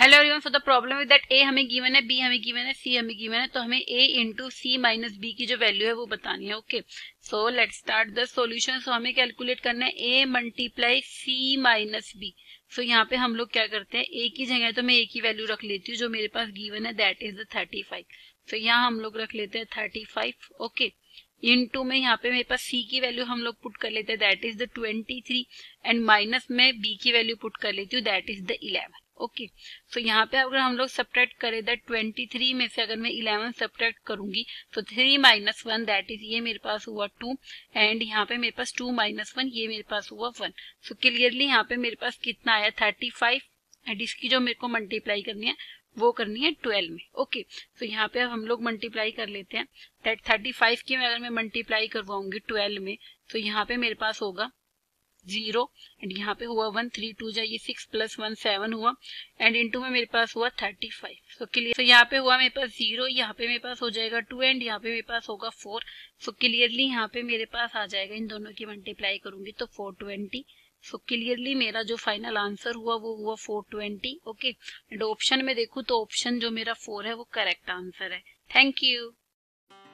hello everyone so the problem is that a हमें given है B हमें given है सी हमें गिवन है तो हमें A into C minus B की जो वैल्यू है वो बतानी है okay so let start the solution so हमें कैलकुलेट करना है A multiply C minus B so यहाँ पे हम लोग क्या करते हैं ए की जगह तो मैं ए की वैल्यू रख लेती हूँ जो मेरे पास गिवन है that is thirty thirty five so यहाँ हम लोग रख लेते हैं thirty five okay into में यहाँ पे मेरे पास सी की वैल्यू हम लोग पुट कर लेते हैं that is the twenty three and minus में बी की वैल्यू पुट कर लेती हूँ that is the eleven okay so तो यहाँ पे अगर हम लोग सब्ट्रैक्ट करें दैट ट्वेंटी थ्री में से अगर मैं इलेवन सब्ट्रैक्ट करूंगी तो three minus one that is ये मेरे पास हुआ टू एंड यहाँ पे मेरे पास टू माइनस वन ये मेरे पास हुआ वन सो क्लियरली यहाँ पे मेरे पास कितना आया थर्टी फाइव एंड इसकी जो मेरे को मल्टीप्लाई करनी है वो करनी है ट्वेल्व में ओके सो तो यहाँ पे अब हम लोग मल्टीप्लाई कर लेते हैं दैट थर्टी फाइव की अगर मैं मल्टीप्लाई करवाऊंगी ट्वेल्व में तो यहाँ पे मेरे पास होगा जीरो एंड यहाँ पे हुआ वन थ्री टू जाइए सिक्स प्लस वन सेवन हुआ एंड इनटू में मेरे पास हुआ thirty five so clear so यहाँ पे हुआ मेरे पास जीरो यहाँ पे मेरे पास हो जाएगा टू एंड यहाँ पे मेरे पास होगा फोर सो क्लियरली यहाँ पे मेरे पास आ जाएगा इन दोनों की मल्टीप्लाई करूंगी तो फोर ट्वेंटी सो क्लियरली मेरा जो फाइनल आंसर हुआ वो हुआ four twenty okay and option में देखू तो ऑप्शन जो मेरा फोर है वो करेक्ट आंसर है थैंक यू